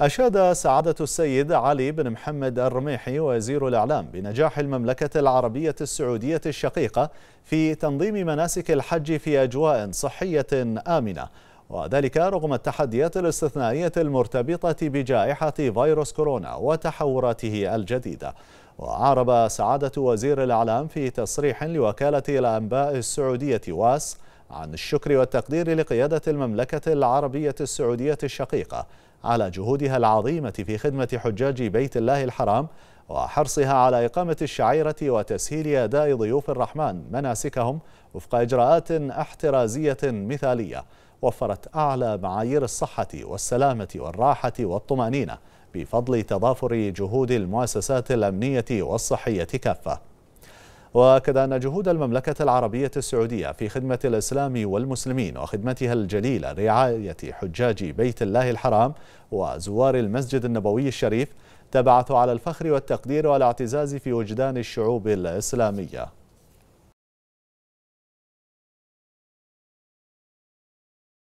أشاد سعادة السيد علي بن محمد الرميحي وزير الإعلام بنجاح المملكة العربية السعودية الشقيقة في تنظيم مناسك الحج في أجواء صحية آمنة وذلك رغم التحديات الاستثنائية المرتبطة بجائحة فيروس كورونا وتحوراته الجديدة وعرب سعادة وزير الإعلام في تصريح لوكالة الأنباء السعودية واس عن الشكر والتقدير لقيادة المملكة العربية السعودية الشقيقة على جهودها العظيمة في خدمة حجاج بيت الله الحرام وحرصها على إقامة الشعيرة وتسهيل أداء ضيوف الرحمن مناسكهم وفق إجراءات احترازية مثالية وفرت أعلى معايير الصحة والسلامة والراحة والطمأنينة بفضل تضافر جهود المؤسسات الأمنية والصحية كافة وأكد أن جهود المملكة العربية السعودية في خدمة الإسلام والمسلمين وخدمتها الجليلة رعاية حجاج بيت الله الحرام وزوار المسجد النبوي الشريف تبعث على الفخر والتقدير والاعتزاز في وجدان الشعوب الإسلامية